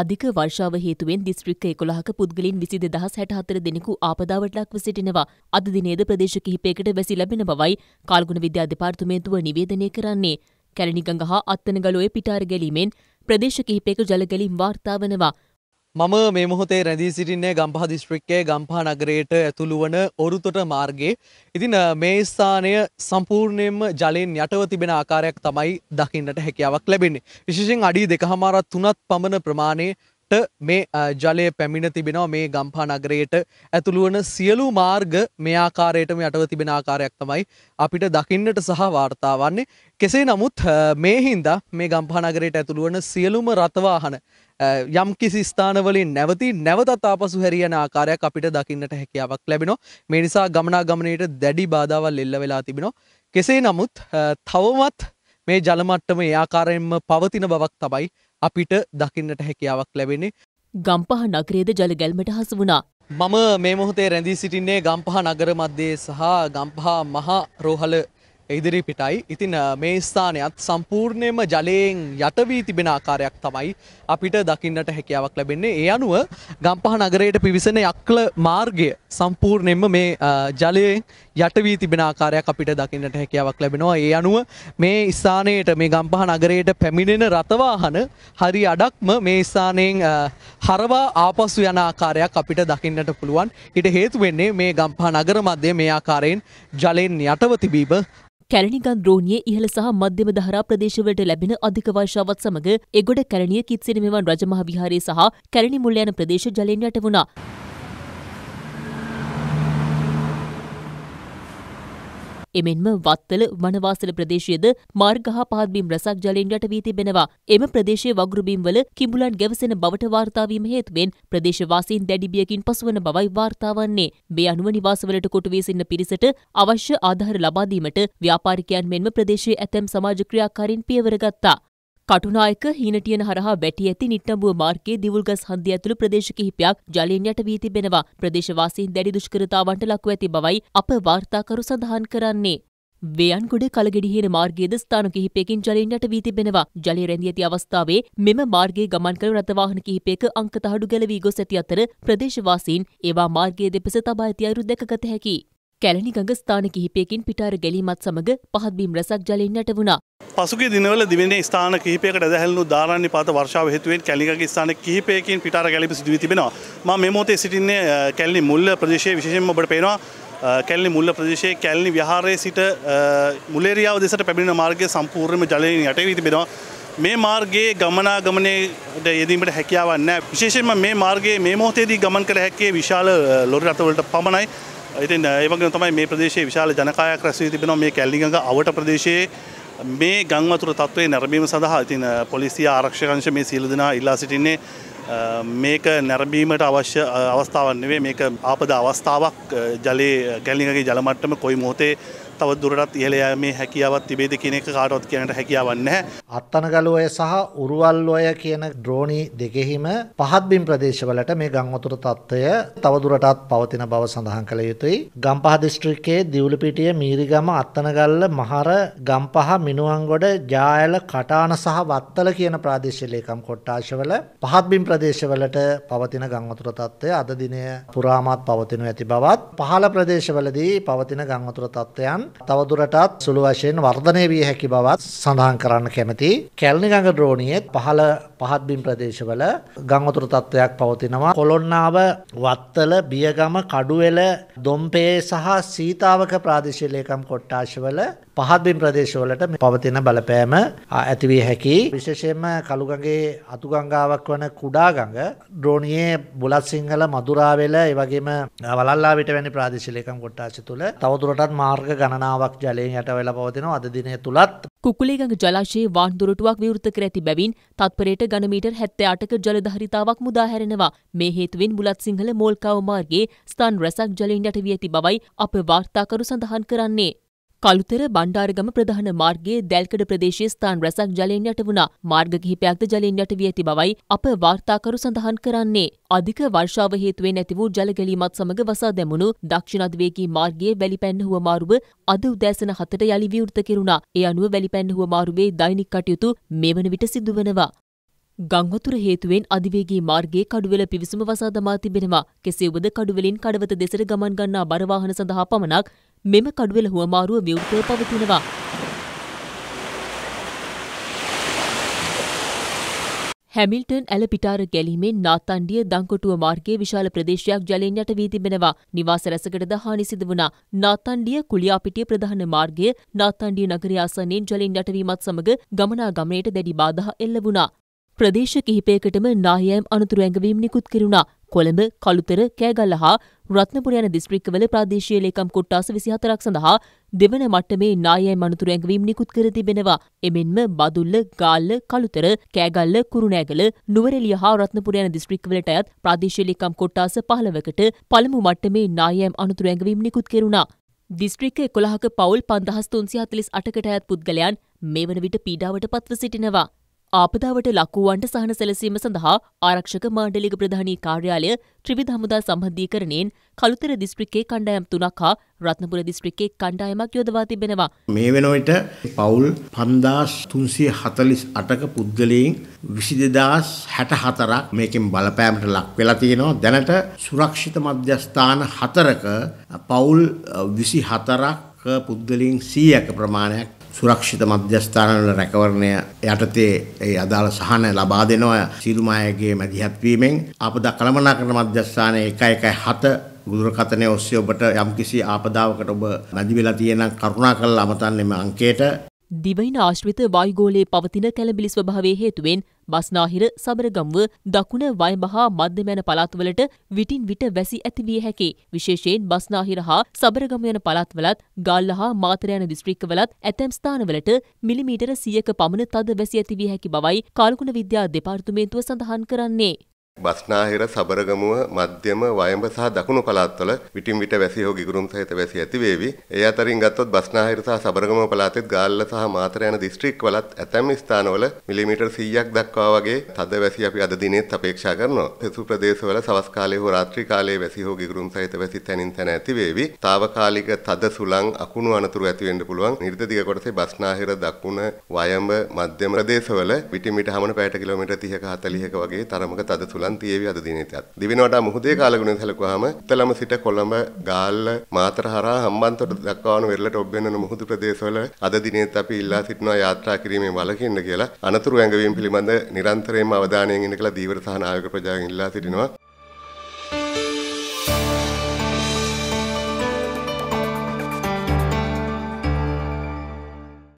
අධික වර්ෂාව හේතුවෙන් දිස්ත්‍රික්ක එකොළහක පුද්ගලින් විසි දෙදහස් හැට හතර දෙනෙකු ආපදාවට ලක්ව සිටිනවා. අද දිනේද ප්‍රදේශ කිහිපයකට වැසි ලැබෙන බවයි කාල්ගුණ විද්‍යා දෙපාර්තමේන්තුව නිවේදනය කරන්නේ. කැලණිගඟ හා අත්තනගලෝය පිටාර ගැලීමෙන් ප්‍රදේශ කිහිපයක ජල ගැලීම් වාර්තා වනවා. මම මේ මොහොතේ රැඳී සිටින්නේ ගම්පහ දිස්ත්‍රික්කයේ ගම්පහ නගරයට ඇතුළු වන ඔරුතොට මාර්ගයේ. ඉතින් මේ ස්ථානය සම්පූර්ණයෙන්ම ජලයෙන් යටව තිබෙන ආකාරයක් තමයි දකින්නට හැකියාවක් ලැබෙන්නේ. විශේෂයෙන් අඩි දෙකහමාරක් තුනක් පමණ ප්‍රමාණයට මේ ජලය පැමිණ තිබෙනවා මේ ගම්පා නගරයට ඇතුළු වන සියලු මාර්ග මේ ආකාරයටම යටව තිබෙන ආකාරයක් තමයි අපිට දකින්නට සහ වාර්තා වන්නේ. කෙසේ නමුත් මේ හින්දා මේ ගම්පා නගරයට ඇතුළු වන සියලුම රථවාහන යම් කිසි ස්ථානවලින් නැවති නැවතත් ආපසු හැරියන ආකාරයක් අපිට දකින්නට හැකියාවක් ලැබෙනවා. මේ නිසා ගමනාගමනයට දැඩි බාධාවල් එල්ල වෙලා තිබෙනවා. කෙසේ නමුත් තවමත් මේ ජලමට්ටම ඒ ආකාරයෙන්ම පවතින බවක් තමයි අපිට දකින්නට හැකියාවක් ලැබෙන්නේ. ගම්පහ නගරේද ජලගැල්මට හසු වුණා. මම මේ මොහොතේ රැඳී සිටින්නේ ගම්පහ නගර මධ්‍යයේ සහ ගම්පහ මහා රෝහල ඉදිරි පිටයි. ඉතින් මේ ස්ථානයත් සම්පූර්ණයම ජලයෙන් යටවී තිබෙන ආකාරයක් තමයි අපිට දකින්නට හැකියාවක් ලැබෙන්නේ. ඒ අනුව ගම්පහ නගරයට පිවිසෙන යක්ල මාර්ගය සම්පූර්ණයෙන්ම මේ ජලයෙන් යටවී තිබෙන ආකාරයක් අපිට දකින්නට හැකියාවක් ලැබෙනවා. ඒ අනුව මේ ස්ථානයට මේ ගම්පහ නගරයට පැමිණෙන රථවාහන හරි අඩක්ම මේ ස්ථානයෙන් හරවා ආපසු යන ආකාරයක් අපිට දකින්නට පුළුවන්. ඊට හේතු වෙන්නේ මේ ගම්පහ නගර මැදේ මේ ආකාරයෙන් ජලයෙන් යටව තිබීම කැලණිගන් රෝණියේ ඉහළ සහ මධ්‍යම දහරා ප්‍රදේශවලට ලැබෙන අධික වර්ෂාවත් සමග එගොඩ කැලණිය කිත්සිරිමෙවන් රජමහ විහාරයේ සහ කැලණි මුල්ල යන ප්‍රදේශ ජලයෙන් යට වුණා. එමෙන්ම වත්තල වනවාසල ප්‍රදේශයේද මාර්ග හා පහත්බිම් රසක් ජලයෙන් යට වී තිබෙනවා. එම ප්‍රදේශයේ වගුරුබිම් වල කිඹුලන් ගැවසෙන බවට වාර්තා වීම හේතුවෙන් ප්‍රදේශවාසීන් දැඩි බියකින් පසුවන බවයි වාර්තා වන්නේ. මේ අනුව නිවාසවලට කොටු වී සිටින පිරිසට අවශ්‍ය ආධාර ලබා දීමට ව්‍යාපාරිකයන් මෙන්ම ප්‍රදේශයේ ඇතැම් සමාජ ක්‍රියාකාරීන් පියවර ගත්තා. කටුනායක හීනටියන හරහා වැටි ඇති නිට්ටඹුව මාර්ගයේ දිවුල්ගස් හන්දිය ඇතුළු ප්‍රදේශ කිහිපයක් ජලයෙන් යට වී තිබෙනවා. ප්‍රදේශවාසීන් දැඩි දුෂ්කරතාවන්ට ලක්ව ඇති බවයි අප වාර්තාකරු සඳහන් කරන්නේ. වයන්ගොඩ කලගෙඩිහිර මාර්ගයේද ස්ථාන කිහිපයකින් ජලයෙන් යට වී තිබෙනවා. ජලය රැඳී ඇති අවස්ථාවේ මෙම මාර්ගයේ ගමන් කළ රථවාහන කිහිපයක අංක තහඩු ගැලවී ගොස් ඇති අතර ප්‍රදේශවාසීන් ඒවා මාර්ගයේ දෙපස තබා ඇති අයුරු දැකගත හැකියි. කැලණි ගඟ ස්ථාන කිහිපයකින් පිටාර ගැලීමත් සමග පහත්බිම් රැසක් ජලයෙන් යට වුණා. පසුගේ දිනවල දිවෙන ස්ථාන කිහිපයකට දැහැල්ුණු ධාරණ්‍ය පාත වර්ෂාව හේතුවෙන් කැලණිගඟ ස්ථාන කිහිපයකින් පිටාර ගැලීම සිදු වී තිබෙනවා. මම මේ මොහොතේ සිටින්නේ කැලණි මුල්ල ප්‍රදේශයේ විශේෂයෙන්ම ඔබට පේනවා කැල්ලි මුල්ල ප්‍රදේශයේ කැල්ලි විහාරයේ සිට මුලේරියාව දෙසට පැමිණෙන මාර්ගය සම්පූර්ණයෙන්ම ජලයෙන් යට වී තිබෙනවා. මේ මාර්ගයේ ගමනාගමනයට යෙදීමට හැකියාවක් නැහැ. විශේෂයෙන්ම මේ මාර්ගයේ මේ මොහොතේදී ගමන් කර හැක්කේ විශාල ලොරි රථවලට පමණයි. ඉතින් ඒවගේ තමයි මේ ප්‍රදේශයේ විශාල ජනකායක් රැස්වී තිබෙනවා මේ කැල්ලිගඟ අවට ප්‍රදේශයේ මේ ගංවතුර තත්ත්වයේ නැරඹීම සඳහා ඉතින් පොලිසිය ආරක්ෂක අංශ මේ සියලු දෙනා ඉල්ලා සිටින්නේ මේක නැරඹීමට අවශ්‍ය අවස්ථාවක් නෙවෙයි මේක ආපද අවස්ථාවක් ජලයේ කැල්ලිගඟේ ජල මට්ටම කොයි මොහොතේ තව දුරටත් ඉහළ යෑමේ හැකියාවක් තිබේද කියන එක කාටවත් කියන්නට හැකියාවක් නැහැ. අත්තනගලෝය සහ උරුවල්ලෝය කියන ඩ්‍රෝනි දෙකෙහිම පහත්බිම් ප්‍රදේශවලට මේ ගම් වතුර තත්ත්වය තව දුරටත් පවතින බව සඳහන් කළ යුතුයි. ගම්පහ දිස්ත්‍රික්කයේ දිවුලපිටිය මීරිගම අත්තනගල්ල මහර ගම්පහ මිනුවන්ගොඩ ජායල කටාන සහ වත්තල කියන ප්‍රාදේශීය ලේකම් කොට්ටාශවල පහත්බිම් ප්‍රදේශවලට පවතින ගම් වතුර තත්ත්වය අද දිනය පුරාමත් පවතිනු ඇති බවත් පහළ ප්‍රදේශවලදී පවතින ගංවතුර තත්ත්වයන් තවදුරටත් සුළු වශයෙන් වර්ධනය විය හැකි බවත් සඳහන් කරන්න කැමැති. කැලණිගඟ ද්‍රෝණියේ පහළ පහත්බිම් ප්‍රදේශවල ගම් වතුර තත්ත්වයක් පවතිනවා. කොළොන්නාව වත්තල බියගම කඩුවෙල දොම්පේ සහ සීතාවක ප්‍රාදේශීය ලේකම් කොට්ටාශවල පහත්බිම් ප්‍රදේශවලට පවතින බලපෑම ඇතිවිය හැකි. විශේෂයෙන්ම කළුගගේ අතුගංගාවක් වන කුඩාගඟ ද්‍රෝණියේ බුලත් සිංහල මදුරාවෙල එවගේම වලල්ලාවිට වැනි ප්‍රාදේශීය ලේකම් කොට්ටාශය තුළ තවදුරටත් මාර්ග ගණන ගණනාවක් ජලයෙන් යට වෙලා පවතිනවා අද දිනය තුලත් කුකුලේගඟ ජලාශයේ වාන් දුරටුවක් විවෘත කර ඇති බැවින් තත්පරයට ගණමීටර් 78ක ජල ධාරිතාවක් මුදා හැරෙනවා මේ හේතුවෙන් මුලත් සිංහල මෝල්කාව මාර්ගයේ ස්ථාන රැසක් ජලයෙන් යට වී ඇති බවයි අප වාර්තාකරු සඳහන් කරන්නේ කළුතර බණ්ඩාරගම ප්‍රධාන මාර්ගයේ දැල්කඩ ප්‍රදේශයේ ස්ථාන රැසක් ජලයෙන් යට වුණා. මාර්ග කිහිපයක්ද ජලයෙන් යට වී ඇති බවයි අප වාර්තාකරු සඳහන් කරන්නේ. අධික වර්ෂාව හේතුවෙන් ඇති වූ ජල ගැලීමත් සමග වසා දැමුණු දක්ෂිණ අධිවේගී මාර්ගයේ වැලිපැන්න හුවමාරුව අද උදෑසන 7ට යලි විවෘත කෙරුණා. ඒ අනුව වැලිපැන්න හුවමාරුවේ දෛනික කටයුතු මෙවන විට සිදුවනවා. ගංවතුර හේතුවෙන් අධිවේගේ මාර්ගයේ කඩුවෙල පිවිසුම වසා දමා තිබෙනවා. කෙසේ වුවද කඩුවෙලින් කඩවත දෙසට ගමන් ගන්නා බරවාහන සඳහා පමණක් මෙම කඩුවෙල හුවමාරුව විවෘතව පවතිනවා. හැමිල්ටන් ඇල පිටාර ගැලීමෙන් නාතන්ඩිය දංකොටුව මාර්ගයේ විශාල ප්‍රදේශයක් ජලයෙන් යට වී තිබෙනවා. නිවාස රැසකටද හානි සිදු වුණා. නාතන්ඩිය කුලියාපිටිය ප්‍රධාන මාර්ගය නාතන්ඩිය නගරය ආසන්නයෙන් ජලයෙන් යටවීමත් සමග ගමනාගමනයට දැඩි බාධා එල්ල වුණා. ප්‍රදේශ කිහිපයකටම නායෑම් අනතුරු ඇඟවීම් නිකුත් කෙරුණා. කොළඹ, කළුතර, කෑගල්ල හා රත්නපුර යන දිස්ත්‍රික්කවල ප්‍රාදේශීය ලේකම් කොට්ටාස 24ක් සඳහා දෙවන මට්ටමේ නායෑම් අනතුරු ඇඟවීම් නිකුත් කර තිබෙනවා. එමෙන්ම බදුල්ල, ගාල්ල, කළුතර, කෑගල්ල, කුරුණෑගල, නුවරඑළිය හා රත්නපුර යන දිස්ත්‍රික්කවලට අයත් ප්‍රාදේශීය ලේකම් කොට්ටාස 15කට පළමු මට්ටමේ නායෑම් අනතුරු ඇඟවීම් නිකුත් කෙරුණා. දිස්ත්‍රික්ක එකොළහක පවුල් පන්දහස් තුන්සිහතලිස් අටකට අයත් පුද්ගලයන් මේ වන විට පීඩාවට පත්ව සිටිනවා. ආපදාවට ලක්වූවන්ට සහන සැලසීම සඳහා ආරක්ෂක මාණ්ඩලික ප්‍රධානී කාර්යාලය ත්‍රිවිධ හමුදා සම්බන්ධීකරණයෙන් කළුතර දිස්ත්‍රික්කේ කණ්ඩායම් තුනක් හා රත්නපුර දිස්ත්‍රික්කේ කණ්ඩායමක් යොදවා තිබෙනවා. මේ වෙනවිට පවුල් 5348ක පුද්ගලයන් 22064ක් මේකෙන් බලපෑමට ලක් වෙලා තියෙනවා. දැනට සුරක්ෂිත මධ්‍යස්ථාන 4ක පවුල් 24ක් පුද්ගලයන් 100ක ප්‍රමාණයක් සුරක්ෂිත මධ්‍යස්ථානවල රැකවරණය යටතේ ඒ අදාළ සහන ලබා දෙනවා සියලුම අයගේ මැදිහත් වීමෙන් ආපදා කළමනාකරණ මධ්‍යස්ථානයේ 117 දුරකථනය ඔස්සේ ඔබට යම්කිසි ආපදාවකට ඔබ මැදි වෙලා තියෙනම් කරුණා කරලා අමතන්න මේ අංකයට දිවයින ආශ්විත වායුගෝලයේ පවතින කැළඹිලි ස්වභාවය හේතුවෙන් බස්නාහිර සබරගම්ව දකුණ වයඹහා මධ්‍යමයන පළාත්වලට විටින් විට වැසි ඇතිවිය හැකි. විශේෂයෙන් බස්නාහිර හා සබරගම යන පළාත්වලත් ගාල්ල හා මාතර යන දිස්ත්‍රික්කවලත් ඇතැම් ස්ථානවලට මිලිමීටර 100ක පමණ තද වැසි ඇතිවිය හැකි බවයි කාලකුණ විද්‍යා දෙපාර්තමේන්තුව සඳහන් කරන්නේ. බස්නාහිර සබරගමුව මධ්‍යම වයඹ සහ දකුණු පළාත්වල විටින් විට වැසි හෝ ගිගුරුම් සහිත වැසි ඇති වේවි. ඒ අතරින් ගත්තොත් බස්නාහිර සහ සබරගමුව පළාතෙත් ගාල්ල සහ මාතර යන දිස්ත්‍රික්කවලත් ඇතැම් ස්ථානවල මිලිමීටර් 100ක් දක්වා වගේ තද වැසි අපි අද දිනෙත් අපේක්ෂා කරනවා. සෙසු ප්‍රදේශවල සවස් කාලයේ හෝ රාත්‍රී කාලයේ වැසි හෝ ගිගුරුම් සහිත වැසි තැනින් තැන ඇති වේවි. తాවකාලික තද සුළං අකුණු අනතුරු ඇති වෙන්න පුළුවන්. නිර්දදිග කොටසේ බස්නාහිර දකුණ වයඹ මධ්‍යම ප්‍රදේශවල විටින් විට හමන පැයට කිලෝමීටර් 30ක 40ක වගේ තරමක තද සුළං සන්තියේවි අද දිනේතත්. දිවිනෝට මුහුදේ කාලගුණය සැලකුවාම තලම සිට කොළඹ ගාල්ල මාතර හරහා හම්බන්තොට දක්වාන වෙරළට ඔබ වෙනන මුහුදු ප්‍රදේශවල අද දිනේත් අපි ඉල්ලා සිටිනවා යාත්‍රා කිරීමේ වළකින්න කියලා අනතුරු ඇඟවීම් පිළිබඳ නිරන්තරයෙන්ම අවධානයෙන් ඉන්න කියලා දීවර සහ නායක ප්‍රජාවෙන් ඉල්ලා සිටිනවා.